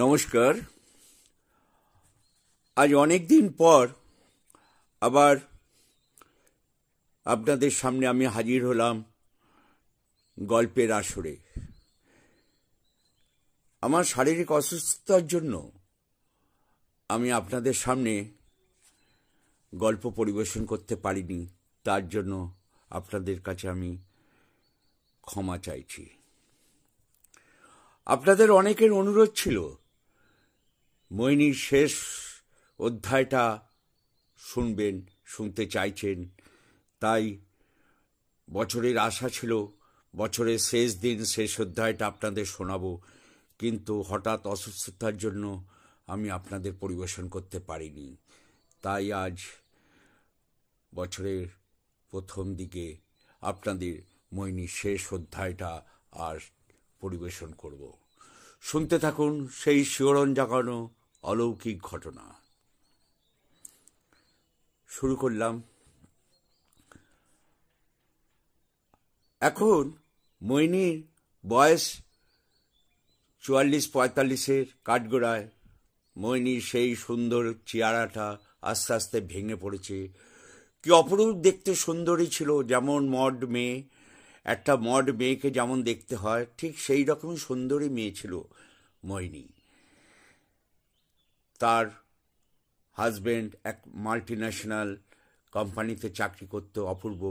নমস্কার আজ অনেক দিন পর আবার আপনাদের সামনে আমি হাজির হলাম গল্পের আসরে আমার শারীরিক অসুস্থতার জন্য আমি আপনাদের সামনে গল্প পরিবেশন করতে পারিনি তার জন্য আপনাদের কাছে আমি ক্ষমা চাইছি আপনাদের অনেকের অনুরোধ ছিল মৈনীর শেষ অধ্যায়টা শুনবেন শুনতে চাইছেন তাই বছরের আশা ছিল বছরের শেষ দিন শেষ অধ্যায়টা আপনাদের শোনাব কিন্তু হঠাৎ অসুস্থতার জন্য আমি আপনাদের পরিবেশন করতে পারিনি তাই আজ বছরের প্রথম দিকে আপনাদের মৈনী শেষ অধ্যায়টা আর পরিবেশন করব শুনতে থাকুন সেই শিহরণ জাগানো অলৌকিক ঘটনা শুরু করলাম এখন মৈনির বয়স চুয়াল্লিশ পঁয়তাল্লিশের কাঠগোড়ায় মৈনির সেই সুন্দর চেয়ারাটা আস্তে আস্তে ভেঙে পড়েছে কি অপরূপ দেখতে সুন্দরী ছিল যেমন মড মেয়ে একটা মড মেয়েকে যেমন দেখতে হয় ঠিক সেই রকমই সুন্দরী মেয়ে ছিল মৈনী তার হাজব্যান্ড এক মাল্টি ন্যাশনাল কোম্পানিতে চাকরি করত অপূর্ব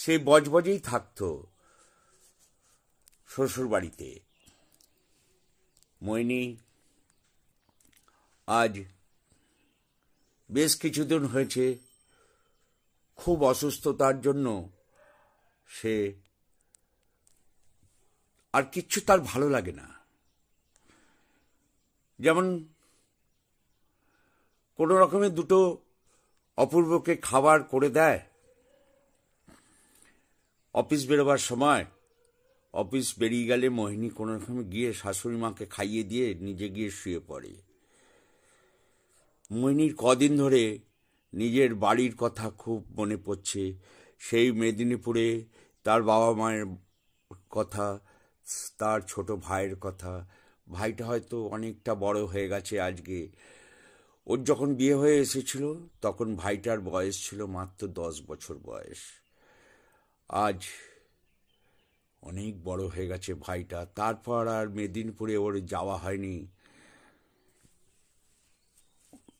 সে বজবজেই থাকত শ্বশুরবাড়িতে মইনি আজ বেশ কিছুদিন হয়েছে খুব অসুস্থতার জন্য সে আর কিচ্ছু তার ভালো লাগে না যেমন কোন রকমের দুটো অপূর্বকে খাবার করে দেয় অফিস বেরোবার সময় অফিস বেরিয়ে গেলে মোহিনী কোনো রকমে গিয়ে শাশুড়ি মাকে খাইয়ে দিয়ে নিজে গিয়ে শুয়ে পড়ে মোহিনীর কদিন ধরে নিজের বাড়ির কথা খুব মনে পড়ছে সেই মেদিনীপুরে তার বাবা মায়ের কথা তার ছোট ভাইয়ের কথা ভাইটা হয়তো অনেকটা বড় হয়ে গেছে আজকে ওর যখন বিয়ে হয়ে এসেছিল তখন ভাইটার বয়স ছিল মাত্র দশ বছর বয়স আজ অনেক বড় হয়ে গেছে ভাইটা তারপর আর মেদিনীপুরে ওর যাওয়া হয়নি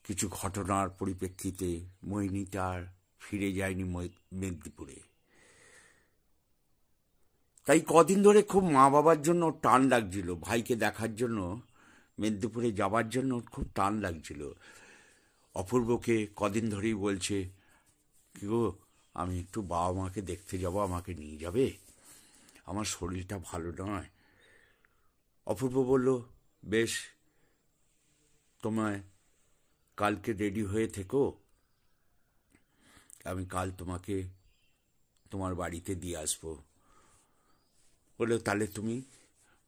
কিছু ঘটনার পরিপ্রেক্ষিতে মোহিনী তার ফিরে যায়নি মেদিনীপুরে তাই কদিন ধরে খুব মা বাবার জন্য টান লাগছিল ভাইকে দেখার জন্য মেদিনীপুরে যাবার জন্য খুব টান লাগছিল অপূর্বকে কদিন ধরেই বলছে কি গো আমি একটু বাবা মাকে দেখতে যাব আমাকে নিয়ে যাবে আমার শরীরটা ভালো নয় অপূর্ব বলল বেশ তোমায় কালকে রেডি হয়ে থেকো আমি কাল তোমাকে তোমার বাড়িতে দিয়ে আসবো বললো তাহলে তুমি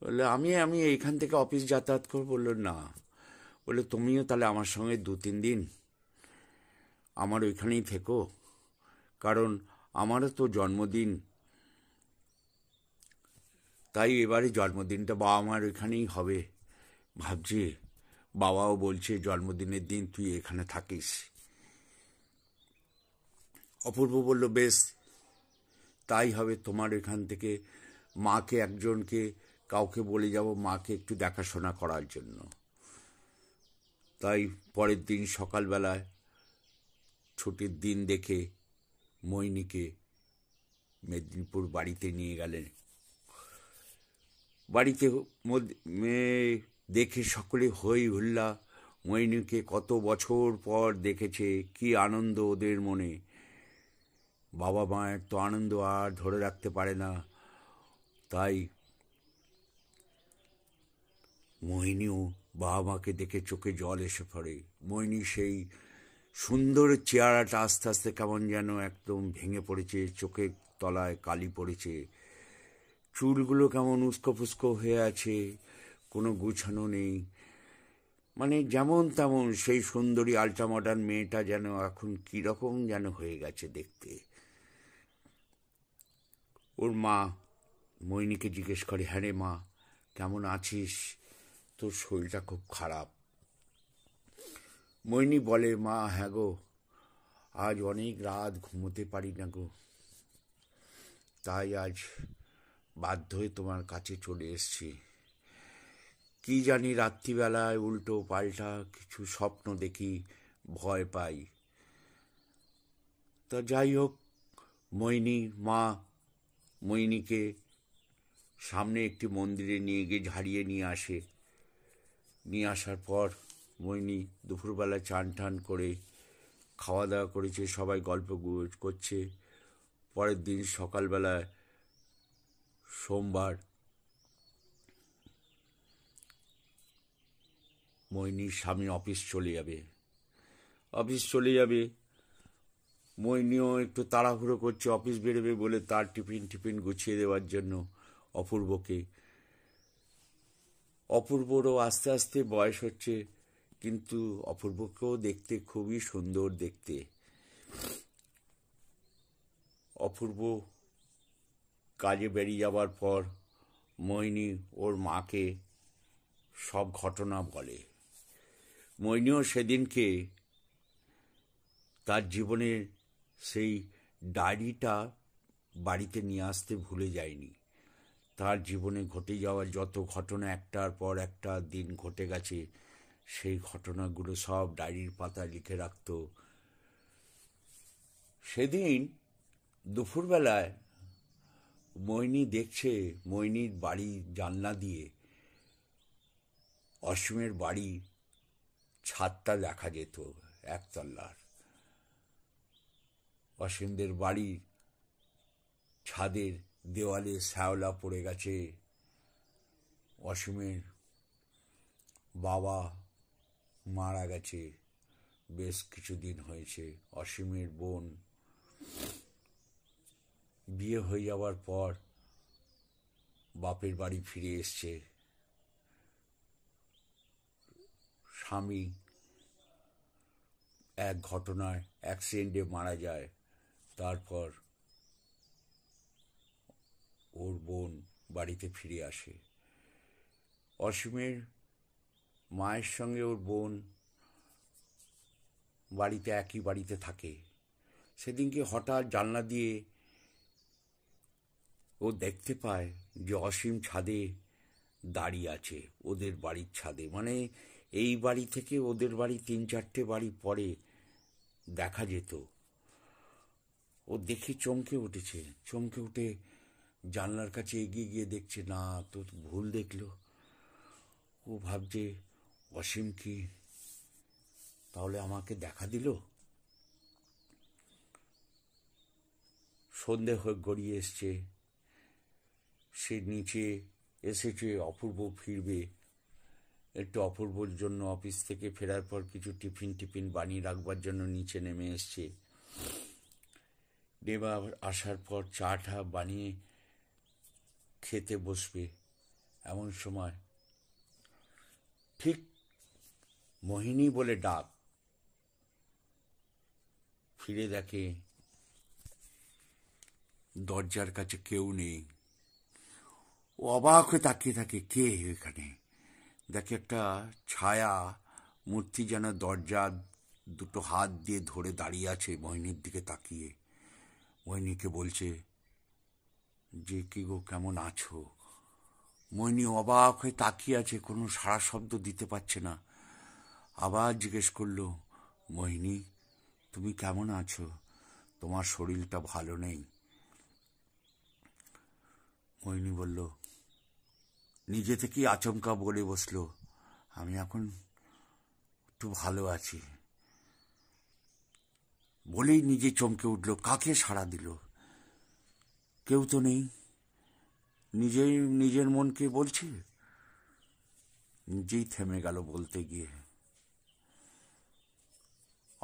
বললো আমি আমি এইখান থেকে অফিস যাতায়াত করবো বললো না বললো তুমিও তাহলে আমার সঙ্গে দু তিন দিন আমার ওইখানেই থেকো কারণ আমারও তো জন্মদিন তাই এবারে জন্মদিনটা বাবা মার ওইখানেই হবে ভাবছি বাবাও বলছে জন্মদিনের দিন তুই এখানে থাকিস অপূর্ব বলল বেশ তাই হবে তোমার এখান থেকে মাকে একজনকে কাউকে বলে যাব মাকে একটু দেখাশোনা করার জন্য তাই পরের দিন সকালবেলায় ছুটির দিন দেখে মৈনিকে মেদিনীপুর বাড়িতে নিয়ে গেলেন বাড়িতে মেয়ে দেখে সকলে হই হুল্লা মৈনীকে কত বছর পর দেখেছে কি আনন্দ ওদের মনে বাবা মায়ের তো আনন্দ আর ধরে রাখতে পারে না তাই মোহিনীও বাবা মাকে দেখে চোখে জল এসে পড়ে মোহিনী সেই সুন্দর চেহারাটা আস্তে আস্তে কেমন যেন একদম ভেঙে পড়েছে চোখের তলায় কালি পড়েছে চুলগুলো কেমন উস্কো ফুস্কো হয়ে আছে কোনো গুছানো নেই মানে যেমন তেমন সেই সুন্দরী আলট্রা মডার্ন মেয়েটা যেন এখন কীরকম যেন হয়ে গেছে দেখতে ওর মা মৈনীকে জিজ্ঞেস করে হ্যাঁ রে মা কেমন আছিস তোর শরীরটা খুব খারাপ মৈনী বলে মা হ্যাঁ গো আজ অনেক রাত ঘুমোতে পারি না গো তাই আজ বাধ্য হয়ে তোমার কাছে চলে এসছি কি জানি রাত্রিবেলায় উল্টো পাল্টা কিছু স্বপ্ন দেখি ভয় পাই তা যাই হোক মৈনী মা মৈনীকে সামনে একটি মন্দিরে নিয়ে গিয়ে ঝাড়িয়ে নিয়ে আসে নিয়ে আসার পর মইনি দুপুরবেলা চান টান করে খাওয়া দাওয়া করেছে সবাই গল্প করছে পরের দিন সকালবেলায় সোমবার মইনির স্বামী অফিস চলে যাবে অফিস চলে যাবে মইনিও একটু তাড়াহুড়ো করছে অফিস বেরোবে বলে তার টিফিন টিফিন গুছিয়ে দেওয়ার জন্য অপূর্বকে অপূর্বরও আস্তে আস্তে বয়স হচ্ছে কিন্তু অপূর্বকেও দেখতে খুবই সুন্দর দেখতে অপূর্ব কাজে বেরিয়ে যাওয়ার পর মৈনী ওর মাকে সব ঘটনা বলে মৈনীও সেদিনকে তার জীবনের সেই ডায়েরিটা বাড়িতে নিয়ে আসতে ভুলে যায়নি তার জীবনে ঘটে যাওয়া যত ঘটনা একটার পর একটা দিন ঘটে গেছে সেই ঘটনাগুলো সব ডায়েরির পাতায় লিখে রাখত সেদিন দুপুরবেলায় মইনি দেখছে মৈনির বাড়ি জানলা দিয়ে অসীমের বাড়ি ছাদটা দেখা যেত একতলার অসীমদের বাড়ির ছাদের দেওয়ালে শ্যাওলা পড়ে গেছে অসীমের বাবা মারা গেছে বেশ কিছুদিন হয়েছে অসীমের বোন বিয়ে হয়ে যাওয়ার পর বাপের বাড়ি ফিরে এসছে স্বামী এক ঘটনায় অ্যাক্সিডেন্টে মারা যায় তারপর ওর বোন বাড়িতে ফিরে আসে অসীমের মায়ের সঙ্গে ওর বোন বাড়িতে একই বাড়িতে থাকে সেদিনকে হঠাৎ জানলা দিয়ে ও দেখতে পায় যে অসীম ছাদে দাঁড়িয়ে আছে ওদের বাড়ির ছাদে মানে এই বাড়ি থেকে ওদের বাড়ি তিন চারটে বাড়ি পরে দেখা যেত ও দেখে চমকে উঠেছে চমকে উঠে জানলার কাছে এগিয়ে গিয়ে দেখছে না তো ভুল দেখল ও ভাবছে অসীম কি তাহলে আমাকে দেখা দিল সন্ধে হয়ে গড়িয়ে এসছে সে নিচে এসেছে অপূর্ব ফিরবে একটু অপূর্বর জন্য অফিস থেকে ফেরার পর কিছু টিফিন টিফিন বানিয়ে রাখবার জন্য নিচে নেমে এসছে নেবার আসার পর চা বানিয়ে খেতে বসবে এমন সময় ঠিক মোহিনী বলে ডাক ফিরে দেখে দরজার কাছে কেউ নেই ও অবাক হয়ে তাকিয়ে থাকে কে এখানে দেখে একটা ছায়া মূর্তি যেন দরজার দুটো হাত দিয়ে ধরে দাঁড়িয়ে আছে মোহিনীর দিকে তাকিয়ে মোহিনীকে বলছে যে কি গো কেমন আছো মনি অবাক হয়ে তাকিয়ে আছে কোনো সারা শব্দ দিতে পারছে না আবার জিজ্ঞেস করল মোহিনী তুমি কেমন আছো তোমার শরীরটা ভালো নেই মোহিনী বলল নিজে থেকেই আচমকা বলে বসলো আমি এখন একটু ভালো আছি বলেই নিজে চমকে উঠল কাকে সাড়া দিল কেউ তো নেই নিজেই নিজের মনকে বলছি নিজেই থেমে গেল বলতে গিয়ে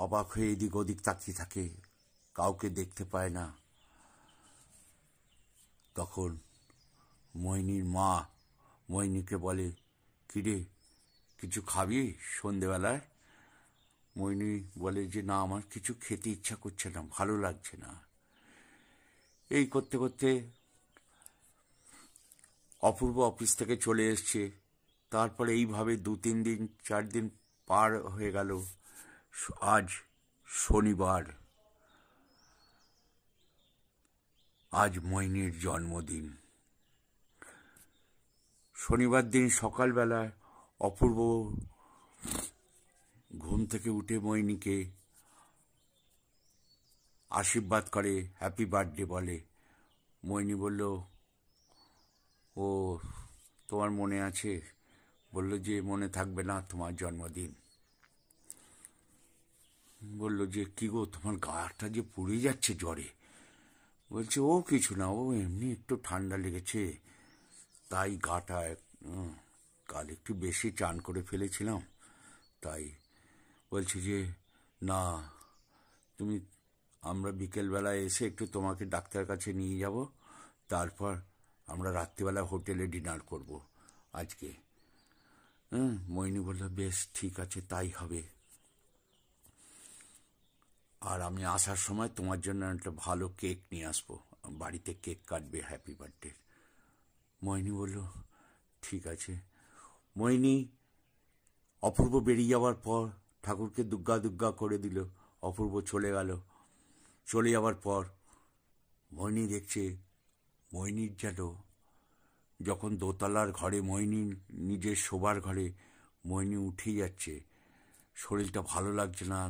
অবাক হয়ে এদিক ওদিক তাকিয়ে থাকে কাউকে দেখতে পায় না তখন মইনির মা মইনিকে বলে কিরে কিছু খাবি সন্ধেবেলায় মইনি বলে যে না আমার কিছু খেতে ইচ্ছা করছে না ভালো লাগছে না এই করতে করতে অপূর্ব অফিস থেকে চলে এসছে তারপরে এইভাবে দু তিন দিন চার দিন পার হয়ে গেল আজ শনিবার আজ মইনের জন্মদিন শনিবার দিন সকালবেলায় অপূর্ব ঘুম থেকে উঠে মইনিকে আশীর্বাদ করে হ্যাপি বার্থডে বলে মইনি বলল ও তোমার মনে আছে বলল যে মনে থাকবে না তোমার জন্মদিন বলল যে কী গো তোমার গাটা যে পুড়ে যাচ্ছে জ্বরে বলছে ও কিছু না ও এমনি একটু ঠান্ডা লেগেছে তাই গাটা কাল একটু বেশি চান করে ফেলেছিলাম তাই বলছে যে না তুমি আমরা বিকেলবেলা এসে একটু তোমাকে ডাক্তার কাছে নিয়ে যাব তারপর আমরা রাত্রিবেলা হোটেলে ডিনার করব আজকে হ্যাঁ মইনি বলল বেশ ঠিক আছে তাই হবে আর আমি আসার সময় তোমার জন্য একটা ভালো কেক নিয়ে আসবো বাড়িতে কেক কাটবে হ্যাপি বার্থডে মইনি বলল ঠিক আছে মইনি অপূর্ব বেরিয়ে যাওয়ার পর ঠাকুরকে দুগ্গা দুগ্গা করে দিল অপূর্ব চলে গেল চলে যাওয়ার পর মইনি দেখছে মইনির যেন যখন দোতলার ঘরে মইনি নিজের শোবার ঘরে মইনি উঠে যাচ্ছে শরীরটা ভালো লাগছে না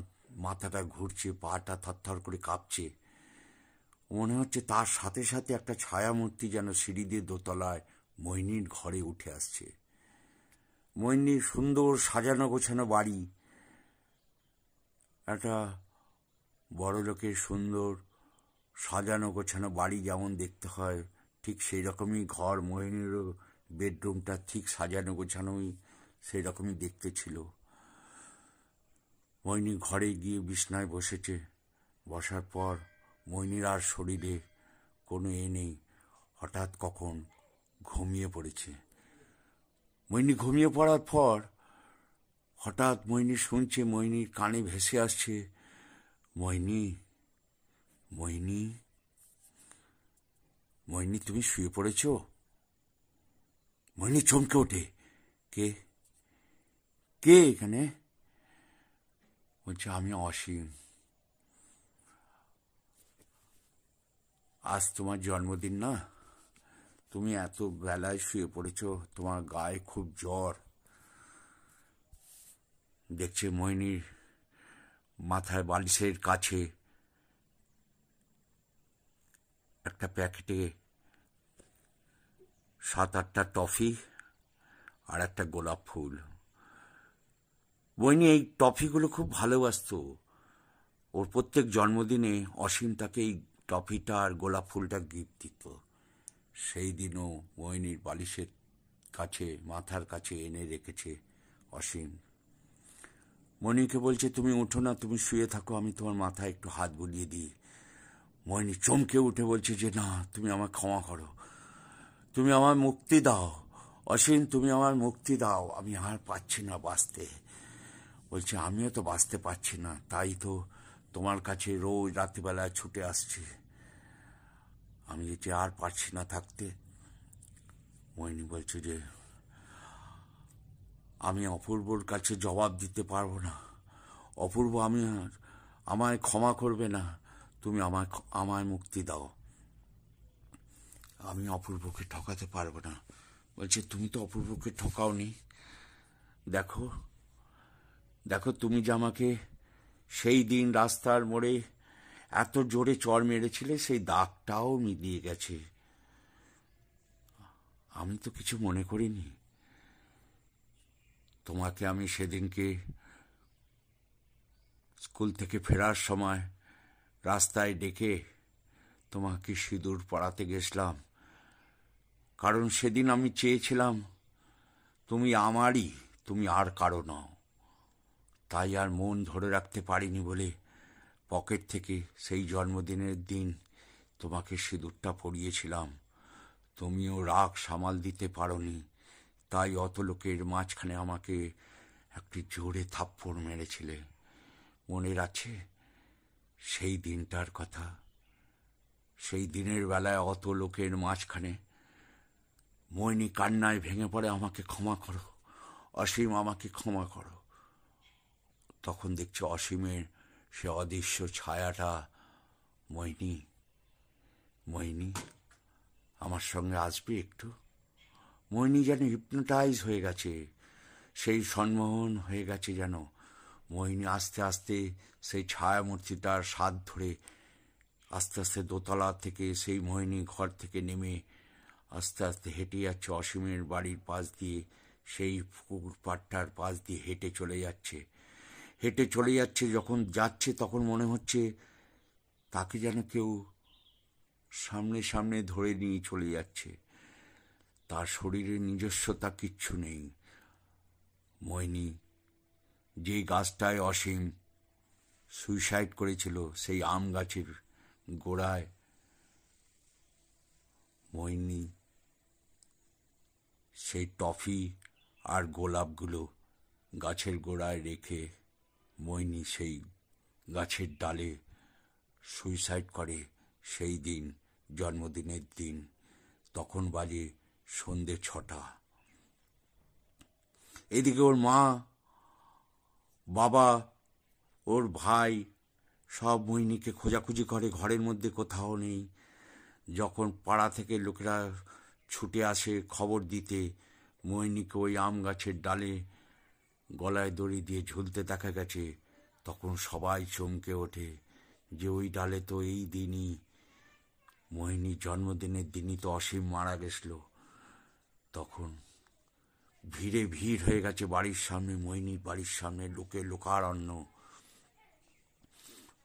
মাথাটা ঘুরছে পাটা থরথর করে কাঁপছে মনে হচ্ছে তার সাথে সাথে একটা ছায়ামূর্তি যেন সিঁড়ি দিয়ে দোতলায় মইনির ঘরে উঠে আসছে মইনির সুন্দর সাজানো গোছানো বাড়ি একটা বড়লোকের সুন্দর সাজানো গোছানো বাড়ি যেমন দেখতে হয় ঠিক সেই রকমই ঘর মোহিনীরও বেডরুমটা ঠিক সাজানো গোছানোই সেই রকমই দেখতে ছিল মহিনী ঘরে গিয়ে বিছনায় বসেছে বসার পর মহিনীর আর শরীরে কোনো এ নেই হঠাৎ কখন ঘুমিয়ে পড়েছে মহিনী ঘুমিয়ে পড়ার পর হঠাৎ মহিনী শুনছে মহিনীর কানে ভেসে আসছে ময়নি ময়নি ময়নি তুমি শুয়ে পড়েছ ময়নি চমকে ওঠে কে কে এখানে বলছে আমি অসীম আজ তোমার জন্মদিন না তুমি এত বেলায় শুয়ে পড়েছ তোমার গায়ে খুব জ্বর দেখছে মইনির মাথায় বালিশের কাছে একটা প্যাকেটে সাত আটটা টফি আর একটা গোলাপ ফুল বইনি এই টফিগুলো খুব ভালোবাসত ওর প্রত্যেক জন্মদিনে অসীম তাকে এই টফিটা আর গোলাপ ফুলটা গিফট দিত সেই দিনও বইনির বালিশের কাছে মাথার কাছে এনে রেখেছে অসীম মণিকে বলছে তুমি উঠো না তুমি শুয়ে থাকো আমি তোমার মাথায় একটু হাত বুলিয়ে দিই মনি চমকে উঠে বলছে যে না তুমি আমার ক্ষমা করো তুমি আমার মুক্তি দাও অসীম তুমি আমার মুক্তি দাও আমি আর পাচ্ছি না বাঁচতে বলছে আমিও তো বাঁচতে পারছি না তাই তো তোমার কাছে রোজ রাত্রিবেলা ছুটে আসছি আমি যেটি আর পারছি না থাকতে মইনি বলছে যে আমি অপূর্বর কাছে জবাব দিতে পারবো না অপূর্ব আমি আর আমায় ক্ষমা করবে না তুমি আমায় আমায় মুক্তি দাও আমি অপূর্বকে ঠকাতে পারবো না বলছে তুমি তো অপূর্বকে ঠকাও নি দেখো দেখো তুমি যে আমাকে সেই দিন রাস্তার মোড়ে এত জোরে চর মেরেছিলে সেই দাগটাও মিলিয়ে গেছে আমি তো কিছু মনে করিনি তোমাকে আমি সেদিনকে স্কুল থেকে ফেরার সময় রাস্তায় ডেকে তোমাকে সিঁদুর পড়াতে গেছিলাম কারণ সেদিন আমি চেয়েছিলাম তুমি আমারই তুমি আর কারো নও তাই আর মন ধরে রাখতে পারিনি বলে পকেট থেকে সেই জন্মদিনের দিন তোমাকে সিঁদুরটা পরিয়েছিলাম তুমিও রাগ সামাল দিতে পারোনি তাই অত লোকের মাঝখানে আমাকে একটি জোরে থাপ্পড় মেরেছিলে মনের আছে সেই দিনটার কথা সেই দিনের বেলায় অত লোকের মাঝখানে মৈনী কান্নায় ভেঙে পড়ে আমাকে ক্ষমা করো অসীম আমাকে ক্ষমা করো তখন দেখছি অসীমের সে অদৃশ্য ছায়াটা মৈনী মৈনী আমার সঙ্গে আসবে একটু মোহিনী যেন হিপনোটাইজ হয়ে গেছে সেই সন্মোহন হয়ে গেছে যেন মোহিনী আস্তে আস্তে সেই ছায়ামূর্তি তার স্বাদ ধরে আস্তে আস্তে দোতলা থেকে সেই মোহিনী ঘর থেকে নেমে আস্তে আস্তে হেঁটে যাচ্ছে অসীমের বাড়ির পাশ দিয়ে সেই পুকুর পাট্টার পাশ দিয়ে হেঁটে চলে যাচ্ছে হেঁটে চলে যাচ্ছে যখন যাচ্ছে তখন মনে হচ্ছে তাকে যেন কেউ সামনে সামনে ধরে নিয়ে চলে যাচ্ছে তার শরীরে নিজস্বতা কিচ্ছু নেই মইনি যে গাছটায় অসীম সুইসাইড করেছিল সেই আম গাছের গোড়ায় মইনি সেই টফি আর গোলাপগুলো গাছের গোড়ায় রেখে মইনি সেই গাছের ডালে সুইসাইড করে সেই দিন জন্মদিনের দিন তখন বাজে সন্ধে ছটা এদিকে ওর মা বাবা ওর ভাই সব মোহিনীকে খোঁজাখুঁজি করে ঘরের মধ্যে কোথাও নেই যখন পাড়া থেকে লোকেরা ছুটে আসে খবর দিতে মোহিনীকে ওই আম গাছের ডালে গলায় দড়ি দিয়ে ঝুলতে দেখা গেছে তখন সবাই চমকে ওঠে যে ওই ডালে তো এই দিনই মোহিনীর জন্মদিনের দিনই তো অসীম মারা গেছিল তখন ভিড়ে ভিড় হয়ে গেছে বাড়ির সামনে মোহিনীর বাড়ির সামনে লোকে লোকারণ্য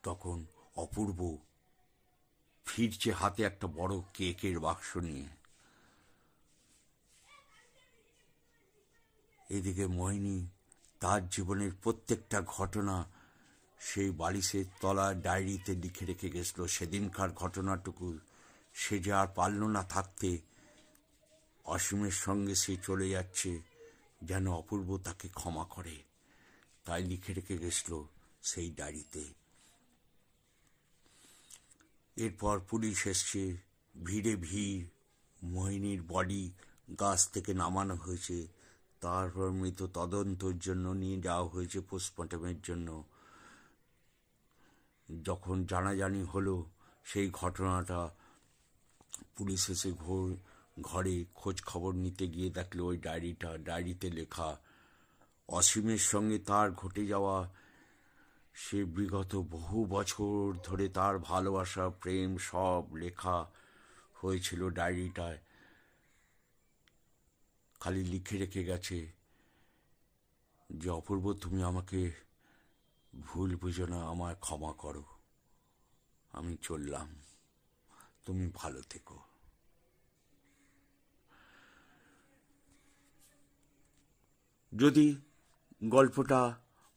তখন অপূর্ব ফিরছে হাতে একটা বড় কেকের বাক্স নিয়ে এদিকে মোহিনী তার জীবনের প্রত্যেকটা ঘটনা সেই বালিশের তলা ডায়েরিতে লিখে রেখে গেছিল সেদিনকার ঘটনাটুকু সে যে আর পারল না থাকতে অসীমের সঙ্গে সে চলে যাচ্ছে যেন অপূর্ব তাকে ক্ষমা করে তাই লিখে রেখে গেছিল সেই ডায়েরিতে এরপর পুলিশ এসছে ভিড়ে ভিড় মোহিনীর বডি গাছ থেকে নামানো হয়েছে তারপর মৃত তদন্তর জন্য নিয়ে যাওয়া হয়েছে পোস্টমর্টমের জন্য যখন জানাজানি হলো সেই ঘটনাটা পুলিশ এসে ঘোর ঘরে খোঁজ খবর নিতে গিয়ে দেখলো ওই ডায়েরিটা ডায়েরিতে লেখা অসীমের সঙ্গে তার ঘটে যাওয়া সে বিগত বহু বছর ধরে তার ভালোবাসা প্রেম সব লেখা হয়েছিল ডায়েরিটায় খালি লিখে রেখে গেছে যে অপূর্ব তুমি আমাকে ভুল বুঝো না আমায় ক্ষমা করো আমি চললাম তুমি ভালো থেকো যদি গল্পটা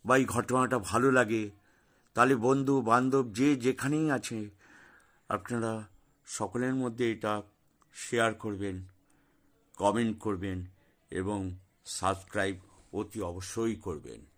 বা এই ঘটনাটা ভালো লাগে তাহলে বন্ধু বান্ধব যে যেখানেই আছে আপনারা সকলের মধ্যে এটা শেয়ার করবেন কমেন্ট করবেন এবং সাবস্ক্রাইব অতি অবশ্যই করবেন